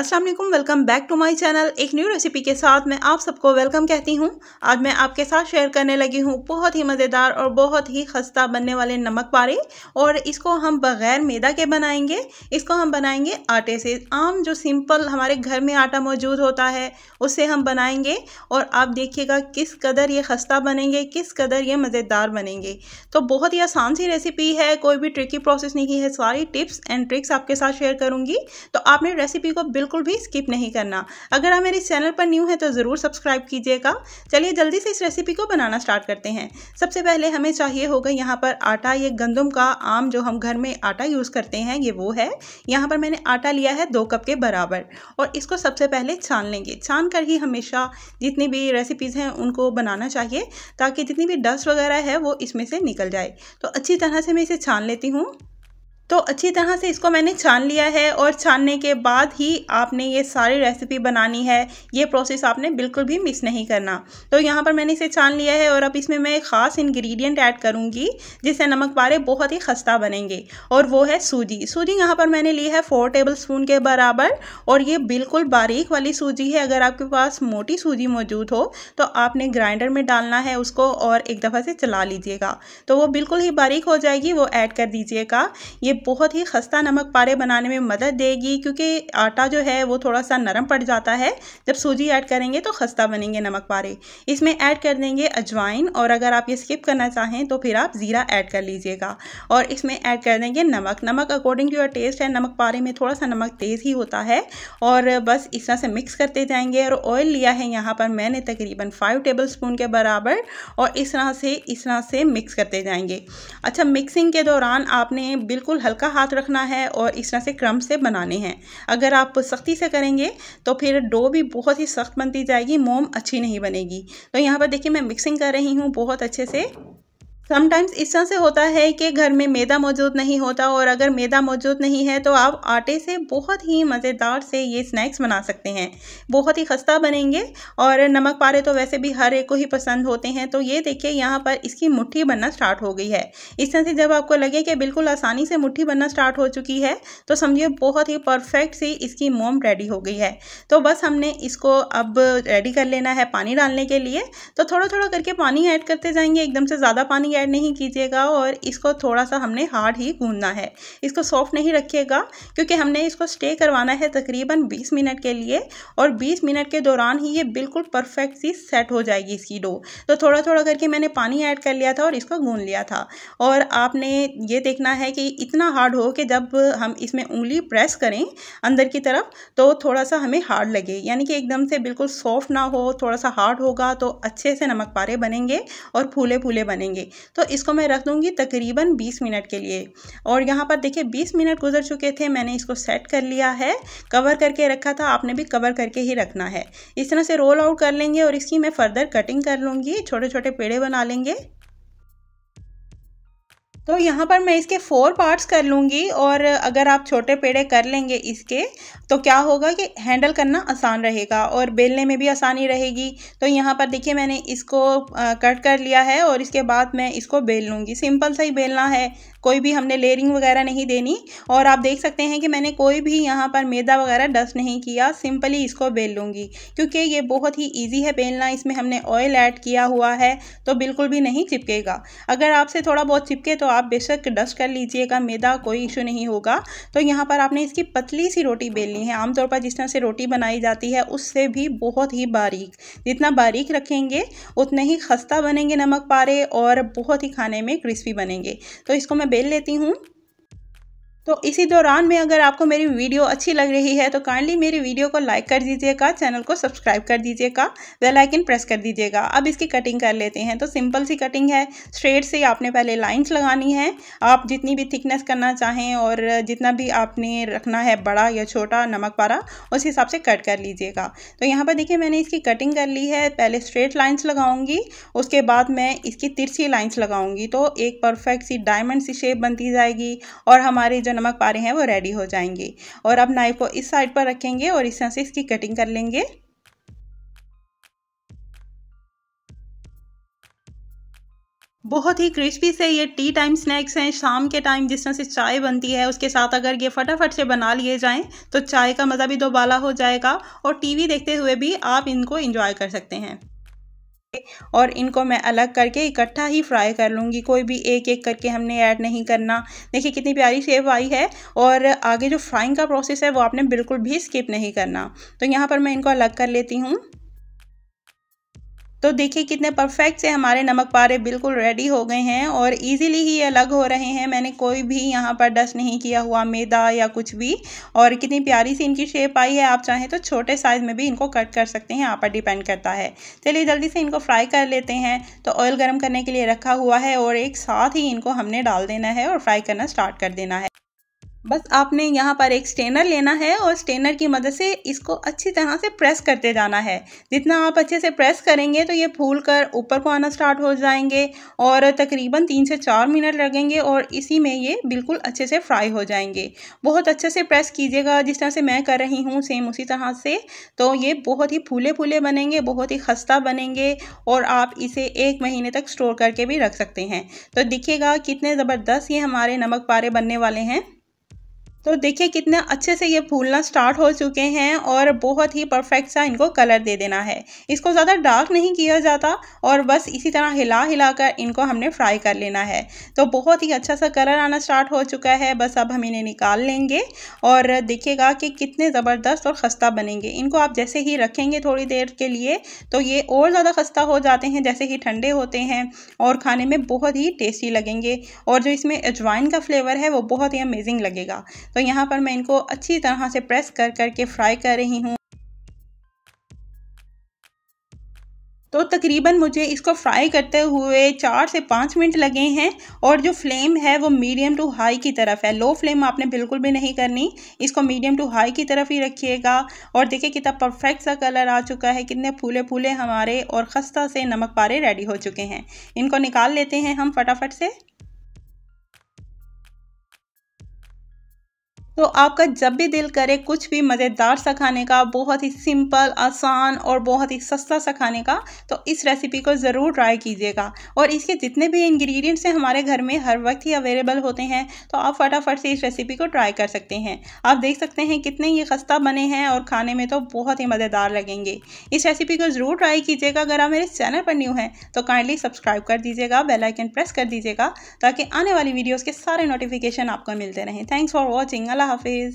Aslam welcome back to my channel एक new recipe के साथ मैं आप सबको वेलकम कहती हूँ आज मैं आपके साथ शेयर करने लगी हूँ बहुत ही मज़ेदार और बहुत ही खस्ता बनने वाले नमक पारे और इसको हम बग़ैर मैदा के बनाएंगे इसको हम बनाएंगे आटे से आम जो सिंपल हमारे घर में आटा मौजूद होता है उससे हम बनाएंगे और आप देखिएगा किस कदर ये खस्ता बनेंगे किस कदर ये मज़ेदार बनेंगे तो बहुत ही आसान सी रेसिपी है कोई भी ट्रिकी प्रोसेस नहीं है सारी टिप्स एंड ट्रिक्स आपके साथ शेयर करूँगी तो आपने रेसिपी को बिल्कुल भी स्किप नहीं करना अगर आप मेरे चैनल पर न्यू हैं तो ज़रूर सब्सक्राइब कीजिएगा चलिए जल्दी से इस रेसिपी को बनाना स्टार्ट करते हैं सबसे पहले हमें चाहिए होगा यहाँ पर आटा ये गंदम का आम जो हम घर में आटा यूज़ करते हैं ये वो है यहाँ पर मैंने आटा लिया है दो कप के बराबर और इसको सबसे पहले छान लेंगे छान कर ही हमेशा जितनी भी रेसिपीज़ हैं उनको बनाना चाहिए ताकि जितनी भी डस्ट वगैरह है वो इसमें से निकल जाए तो अच्छी तरह से मैं इसे छान लेती हूँ तो अच्छी तरह से इसको मैंने छान लिया है और छानने के बाद ही आपने ये सारी रेसिपी बनानी है ये प्रोसेस आपने बिल्कुल भी मिस नहीं करना तो यहाँ पर मैंने इसे छान लिया है और अब इसमें मैं एक ख़ास इंग्रेडिएंट ऐड करूँगी जिससे नमक पारे बहुत ही खस्ता बनेंगे और वो है सूजी सूजी यहाँ पर मैंने ली है फोर टेबल स्पून के बराबर और ये बिल्कुल बारीक वाली सूजी है अगर आपके पास मोटी सूजी मौजूद हो तो आपने ग्राइंडर में डालना है उसको और एक दफ़ा से चला लीजिएगा तो वो बिल्कुल ही बारीक हो जाएगी वो ऐड कर दीजिएगा ये बहुत ही खस्ता नमक पारे बनाने में मदद देगी क्योंकि आटा जो है वो थोड़ा सा नरम पड़ जाता है जब सूजी ऐड करेंगे तो खस्ता बनेंगे नमक पारे इसमें ऐड कर देंगे अजवाइन और अगर आप ये स्किप करना चाहें तो फिर आप ज़ीरा ऐड कर लीजिएगा और इसमें ऐड कर देंगे नमक नमक अकॉर्डिंग टू योर टेस्ट है नमक पारे में थोड़ा सा नमक तेज़ ही होता है और बस इस तरह से मिक्स करते जाएंगे और ऑयल लिया है यहाँ पर मैंने तकरीबन फाइव टेबल स्पून के बराबर और इस तरह से इस तरह से मिक्स करते जाएंगे अच्छा मिक्सिंग के दौरान आपने बिल्कुल हल्का हाथ रखना है और इस तरह से क्रम से बनाने हैं अगर आप सख्ती से करेंगे तो फिर डो भी बहुत ही सख्त बनती जाएगी मोम अच्छी नहीं बनेगी तो यहाँ पर देखिए मैं मिक्सिंग कर रही हूँ बहुत अच्छे से समटाइम्स इस तरह से होता है कि घर में मैदा मौजूद नहीं होता और अगर मैदा मौजूद नहीं है तो आप आटे से बहुत ही मज़ेदार से ये स्नैक्स बना सकते हैं बहुत ही खस्ता बनेंगे और नमक पारे तो वैसे भी हर एक को ही पसंद होते हैं तो ये देखिए यहाँ पर इसकी मुट्ठी बनना स्टार्ट हो गई है इस तरह से जब आपको लगे कि बिल्कुल आसानी से मुठ्ठी बनना स्टार्ट हो चुकी है तो समझिए बहुत ही परफेक्ट सी इसकी मोम रेडी हो गई है तो बस हमने इसको अब रेडी कर लेना है पानी डालने के लिए तो थोड़ा थोड़ा करके पानी ऐड करते जाएंगे एकदम से ज़्यादा पानी ऐड ऐड नहीं कीजिएगा और इसको थोड़ा सा हमने हार्ड ही गूंदना है इसको सॉफ्ट नहीं रखिएगा क्योंकि हमने इसको स्टे करवाना है तकरीबन 20 मिनट के लिए और 20 मिनट के दौरान ही ये बिल्कुल परफेक्ट सी सेट हो जाएगी इसकी डो तो थोड़ा थोड़ा करके मैंने पानी ऐड कर लिया था और इसको गूँध लिया था और आपने ये देखना है कि इतना हार्ड हो कि जब हम इसमें उंगली प्रेस करें अंदर की तरफ तो थोड़ा सा हमें हार्ड लगे यानी कि एकदम से बिल्कुल सॉफ्ट ना हो थोड़ा सा हार्ड होगा तो अच्छे से नमक पारे बनेंगे और फूले फूले बनेंगे तो इसको मैं रख दूँगी तकरीबन बीस मिनट के लिए और यहाँ पर देखिए बीस मिनट गुजर चुके थे मैंने इसको सेट कर लिया है कवर करके रखा था आपने भी कवर करके ही रखना है इस तरह से रोल आउट कर लेंगे और इसकी मैं फर्दर कटिंग कर लूँगी छोटे छोटे पेड़े बना लेंगे तो यहाँ पर मैं इसके फोर पार्ट्स कर लूँगी और अगर आप छोटे पेड़े कर लेंगे इसके तो क्या होगा कि हैंडल करना आसान रहेगा और बेलने में भी आसानी रहेगी तो यहाँ पर देखिए मैंने इसको कट कर लिया है और इसके बाद मैं इसको बेल लूँगी सिंपल सा ही बेलना है कोई भी हमने लेयरिंग वगैरह नहीं देनी और आप देख सकते हैं कि मैंने कोई भी यहाँ पर मैदा वगैरह डस्ट नहीं किया सिंपली इसको बेल लूँगी क्योंकि ये बहुत ही ईजी है बेलना इसमें हमने ऑयल ऐड किया हुआ है तो बिल्कुल भी नहीं चिपकेगा अगर आपसे थोड़ा बहुत चिपके तो आप बेशक डस्ट कर लीजिएगा मैदा कोई इशू नहीं होगा तो यहाँ पर आपने इसकी पतली सी रोटी बेलनी है आमतौर पर जिस तरह से रोटी बनाई जाती है उससे भी बहुत ही बारीक जितना बारीक रखेंगे उतने ही खस्ता बनेंगे नमक पारे और बहुत ही खाने में क्रिस्पी बनेंगे तो इसको मैं बेल लेती हूँ तो इसी दौरान में अगर आपको मेरी वीडियो अच्छी लग रही है तो काइंडली मेरी वीडियो को लाइक कर दीजिएगा चैनल को सब्सक्राइब कर दीजिएगा वेल आइकन प्रेस कर दीजिएगा अब इसकी कटिंग कर लेते हैं तो सिंपल सी कटिंग है स्ट्रेट से आपने पहले लाइंस लगानी है आप जितनी भी थिकनेस करना चाहें और जितना भी आपने रखना है बड़ा या छोटा नमक पारा उस हिसाब से कट कर लीजिएगा तो यहाँ पर देखिए मैंने इसकी कटिंग कर ली है पहले स्ट्रेट लाइन्स लगाऊँगी उसके बाद मैं इसकी तिरछी लाइन्स लगाऊँगी तो एक परफेक्ट सी डायमंड सी शेप बनती जाएगी और हमारे नमक पा रहे हैं वो रेडी हो जाएंगे और अब नाइफ़ को इस साइड पर रखेंगे और इस तरह से इसकी कटिंग कर लेंगे बहुत ही क्रिस्पी से ये टी टाइम स्नैक्स हैं शाम के टाइम जिस तरह से चाय बनती है उसके साथ अगर ये फटाफट से बना लिए जाएं तो चाय का मज़ा भी दोबाला हो जाएगा और टीवी देखते हुए भी आप इनको एंजॉय कर सकते हैं और इनको मैं अलग करके इकट्ठा ही फ्राई कर लूँगी कोई भी एक एक करके हमने ऐड नहीं करना देखिए कितनी प्यारी सेब आई है और आगे जो फ्राइंग का प्रोसेस है वो आपने बिल्कुल भी स्किप नहीं करना तो यहाँ पर मैं इनको अलग कर लेती हूँ तो देखिए कितने परफेक्ट से हमारे नमक पारे बिल्कुल रेडी हो गए हैं और इजीली ही ये अलग हो रहे हैं मैंने कोई भी यहाँ पर डस्ट नहीं किया हुआ मैदा या कुछ भी और कितनी प्यारी सी इनकी शेप आई है आप चाहें तो छोटे साइज़ में भी इनको कट कर सकते हैं यहाँ पर डिपेंड करता है चलिए जल्दी से इनको फ्राई कर लेते हैं तो ऑयल गर्म करने के लिए रखा हुआ है और एक साथ ही इनको हमने डाल देना है और फ्राई करना स्टार्ट कर देना है बस आपने यहाँ पर एक स्टेनर लेना है और स्टेनर की मदद से इसको अच्छी तरह से प्रेस करते जाना है जितना आप अच्छे से प्रेस करेंगे तो ये फूल कर ऊपर को आना स्टार्ट हो जाएंगे और तकरीबन तीन से चार मिनट लगेंगे और इसी में ये बिल्कुल अच्छे से फ्राई हो जाएंगे बहुत अच्छे से प्रेस कीजिएगा जिस तरह से मैं कर रही हूँ सेम उसी तरह से तो ये बहुत ही फूले फूले बनेंगे बहुत ही खस्ता बनेंगे और आप इसे एक महीने तक स्टोर करके भी रख सकते हैं तो दिखिएगा कितने ज़बरदस्त ये हमारे नमक पारे बनने वाले हैं तो देखिए कितने अच्छे से ये फूलना स्टार्ट हो चुके हैं और बहुत ही परफेक्ट सा इनको कलर दे देना है इसको ज़्यादा डार्क नहीं किया जाता और बस इसी तरह हिला हिला कर इनको हमने फ्राई कर लेना है तो बहुत ही अच्छा सा कलर आना स्टार्ट हो चुका है बस अब हम इन्हें निकाल लेंगे और देखिएगा कि कितने ज़बरदस्त और खस्ता बनेंगे इनको आप जैसे ही रखेंगे थोड़ी देर के लिए तो ये और ज़्यादा खस्ता हो जाते हैं जैसे ही ठंडे होते हैं और खाने में बहुत ही टेस्टी लगेंगे और जो इसमें अजवाइन का फ्लेवर है वो बहुत ही अमेजिंग लगेगा तो यहाँ पर मैं इनको अच्छी तरह से प्रेस कर करके फ्राई कर रही हूँ तो तकरीबन मुझे इसको फ्राई करते हुए चार से पाँच मिनट लगे हैं और जो फ्लेम है वो मीडियम टू हाई की तरफ है लो फ्लेम आपने बिल्कुल भी नहीं करनी इसको मीडियम टू हाई की तरफ ही रखिएगा और देखिए कितना परफेक्ट सा कलर आ चुका है कितने फूले फूले हमारे और खस्ता से नमक पारे रेडी हो चुके हैं इनको निकाल लेते हैं हम फटाफट से तो आपका जब भी दिल करे कुछ भी मज़ेदार सा खाने का बहुत ही सिंपल आसान और बहुत ही सस्ता सा खाने का तो इस रेसिपी को ज़रूर ट्राई कीजिएगा और इसके जितने भी इंग्रेडिएंट्स हैं हमारे घर में हर वक्त ही अवेलेबल होते हैं तो आप फटाफट से इस रेसिपी को ट्राई कर सकते हैं आप देख सकते हैं कितने ये खस्ता बने हैं और खाने में तो बहुत ही मज़ेदार लगेंगे इस रेसिपी को ज़रूर ट्राई कीजिएगा अगर आप मेरे चैनल पर न्यू हैं तो काइंडली सब्सक्राइब कर दीजिएगा बेलाइकन प्रेस कर दीजिएगा ताकि आने वाली वीडियोज़ के सारे नोटिफिकेशन आपको मिलते रहें थैंक्स फॉर वॉचिंग আল্লাহ হাফিজ